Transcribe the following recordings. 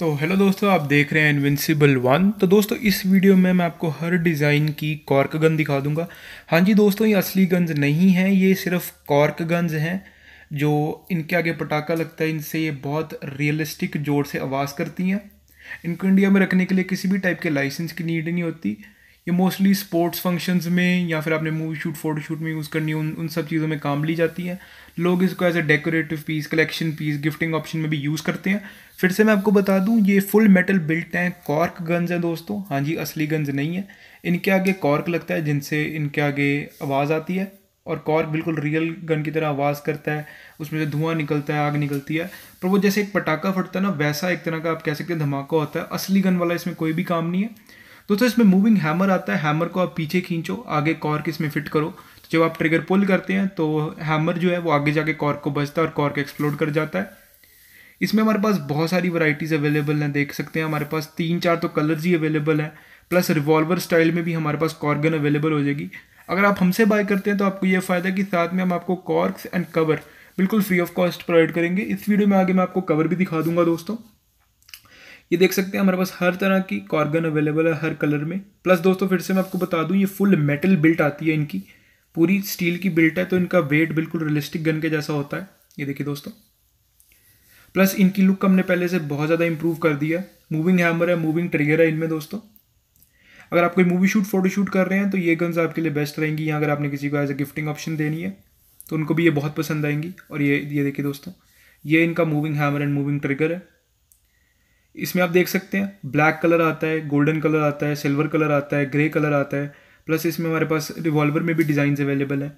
तो हेलो दोस्तों आप देख रहे हैं इनविंसिबल वन तो दोस्तों इस वीडियो में मैं आपको हर डिज़ाइन की कॉर्क गन दिखा दूंगा हाँ जी दोस्तों ये असली गन्ज नहीं हैं ये सिर्फ कॉर्क गन्ज हैं जो इनके आगे पटाखा लगता है इनसे ये बहुत रियलिस्टिक जोर से आवाज़ करती हैं इनको इंडिया में रखने के लिए किसी भी टाइप के लाइसेंस की नीड नहीं होती ये मोस्टली स्पोर्ट्स फंक्शंस में या फिर आपने मूवी शूट फोटो शूट में यूज़ करनी उन उन सब चीज़ों में काम ली जाती है लोग इसको as a decorative piece collection piece gifting option में भी यूज़ करते हैं फिर से मैं आपको बता दूं ये फुल मेटल बिल्ट हैं कॉर्क गन्स हैं दोस्तों हाँ जी असली गन्स नहीं है इनके आगे कॉर्क लगता है जिनसे इनके आगे आवाज़ आती है और कॉर्क बिल्कुल रियल गन की तरह आवाज़ करता है उसमें से धुआं निकलता है आग निकलती है पर वो जैसे एक पटाखा फटता है ना वैसा एक तरह का आप कह सकते हैं धमाका होता है असली गन वाला इसमें कोई भी काम नहीं है दोस्तों तो इसमें मूविंग हैमर आता है हैमर को आप पीछे खींचो आगे कॉर्क इसमें फिट करो तो जब आप ट्रिगर पुल करते हैं तो हैमर जो है वो आगे जाके कॉर्क को बचता है और कॉर्क एक्सप्लोड कर जाता है इसमें हमारे पास बहुत सारी वराइटीज़ अवेलेबल हैं देख सकते हैं हमारे पास तीन चार तो कलर्स ही अवेलेबल हैं प्लस रिवॉल्वर स्टाइल में भी हमारे पास कॉर्गन अवेलेबल हो जाएगी अगर आप हमसे बाय करते हैं तो आपको यह फ़ायदा कि साथ में हम आपको कॉर्क्स एंड कवर बिल्कुल फ्री ऑफ कॉस्ट प्रोवाइड करेंगे इस वीडियो में आगे मैं आपको कवर भी दिखा दूंगा दोस्तों ये देख सकते हैं हमारे पास हर तरह की कॉर्गन अवेलेबल है हर कलर में प्लस दोस्तों फिर से मैं आपको बता दूं ये फुल मेटल बिल्ट आती है इनकी पूरी स्टील की बिल्ट है तो इनका वेट बिल्कुल रियलिस्टिक गन के जैसा होता है ये देखिए दोस्तों प्लस इनकी लुक हमने पहले से बहुत ज़्यादा इंप्रूव कर दिया मूविंग हैमर है मूविंग ट्रिगर है इनमें दोस्तों अगर आप कोई मूवी शूट फोटो शूट कर रहे हैं तो ये गन्स आपके लिए बेस्ट रहेंगी या अगर आपने किसी को एज ए गिफ्टिंग ऑप्शन देनी है तो उनको भी ये बहुत पसंद आएंगी और ये ये देखिए दोस्तों ये इनका moving hammer and moving trigger है इसमें आप देख सकते हैं ब्लैक कलर आता है गोल्डन कलर आता है सिल्वर कलर आता है ग्रे कलर आता है प्लस इसमें हमारे पास रिवॉल्वर में भी डिज़ाइन अवेलेबल है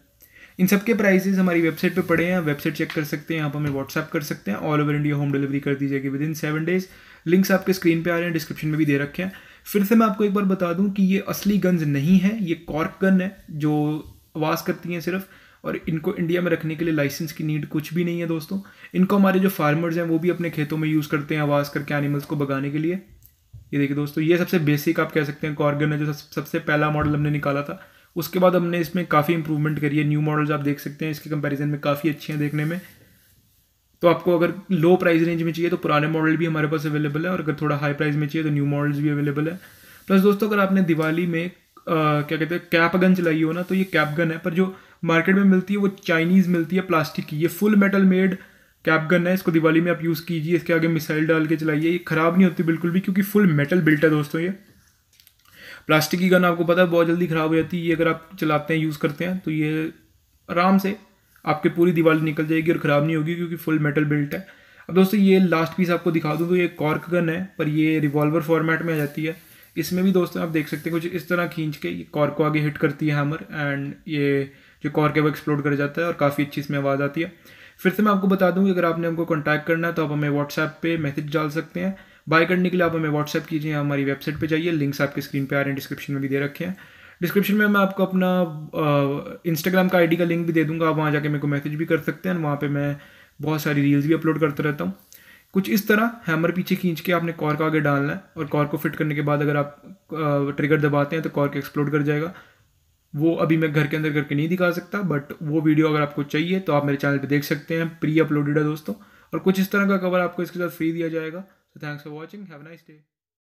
इन सब के प्राइसेज हमारी वेबसाइट पे पड़े हैं वेबसाइट चेक कर सकते हैं आप हमें व्हाट्सअप कर सकते हैं all over India home delivery कर दी जाएगी with in seven days links आपके स्क्रीन पे आ रहे हैं डिस्क्रिप्शन में भी दे रखे हैं फिर से मैं आपको एक बार बता दूं कि ये असली गन्स नहीं है ये कॉर्क गन है जो आवाज़ करती हैं सिर्फ और इनको इंडिया में रखने के लिए लाइसेंस की नीड कुछ भी नहीं है दोस्तों इनको हमारे जो फार्मर्स हैं वो भी अपने खेतों में यूज़ करते हैं आवाज़ करके एनिमल्स को भगाने के लिए ये देखिए दोस्तों ये सबसे बेसिक आप कह सकते हैं कॉर्गन है जो सबसे पहला मॉडल हमने निकाला था उसके बाद हमने इसमें काफ़ी इंप्रूवमेंट करी है न्यू मॉडल्स आप देख सकते हैं इसके कंपैरिजन में काफ़ी अच्छे हैं देखने में तो आपको अगर लो प्राइस रेंज में चाहिए तो पुराने मॉडल भी हमारे पास अवेलेबल है और अगर थोड़ा हाई प्राइस में चाहिए तो न्यू मॉडल्स भी अवेलेबल है प्लस दोस्तों अगर आपने दिवाली में आ, क्या कहते हैं कैप गन चलाई हो ना तो ये कैप गन है पर जो मार्केट में मिलती है वो चाइनीज़ मिलती है प्लास्टिक की ये full metal made cap gun है इसको दिवाली में आप यूज़ कीजिए इसके आगे मिसाइल डाल के चलाइए ये ख़राब नहीं होती बिल्कुल भी क्योंकि फुल मेटल बिल्ट है दोस्तों ये प्लास्टिक की गन आपको पता है बहुत जल्दी ख़राब हो जाती है ये अगर आप चलाते हैं यूज़ करते हैं तो ये आराम से आपके पूरी दिवाली निकल जाएगी और ख़राब नहीं होगी क्योंकि फुल मेटल बिल्ट है अब दोस्तों ये लास्ट पीस आपको दिखा दूँ तो ये कॉर्क गन है पर ये रिवॉल्वर फॉर्मेट में आ जाती है इसमें भी दोस्तों आप देख सकते हैं कुछ इस तरह खींच के ये कॉर्क को आगे हिट करती है हैमर एंड ये जो कॉर के वो एक्सप्लोड कर जाता है और काफ़ी अच्छी इसमें आवाज़ आती है फिर से मैं आपको बता दूँ कि अगर आपने हमको कॉन्टैक्ट करना है तो आप हमें व्हाट्सएप पर मैसेज डाल सकते हैं बाय करने के लिए आप हमें व्हाट्सएप कीजिए हमारी वेबसाइट पर जाइए लिंक्स आपके स्क्रीन पर आ रहे हैं डिस्क्रिप्शन में भी दे रखे हैं डिस्क्रिप्शन में मैं आपको अपना इंस्टाग्राम का आईडी का लिंक भी दे दूंगा आप वहाँ जाके मेरे को मैसेज भी कर सकते हैं वहाँ पर मैं बहुत सारी रील्स भी अपलोड करता रहता हूँ कुछ इस तरह हैमर पीछे खींच के आपने कॉर का आगे डालना है और कॉर को फिट करने के बाद अगर आप ट्रिगर दबाते हैं तो कॉर के एक्सप्लोड कर जाएगा वो अभी मैं घर के अंदर करके नहीं दिखा सकता बट वो वीडियो अगर आपको चाहिए तो आप मेरे चैनल पर देख सकते हैं प्री अपलोडेड है दोस्तों और कुछ इस तरह का कवर आपको इसके साथ फ्री दिया जाएगा so thanks for watching have nice day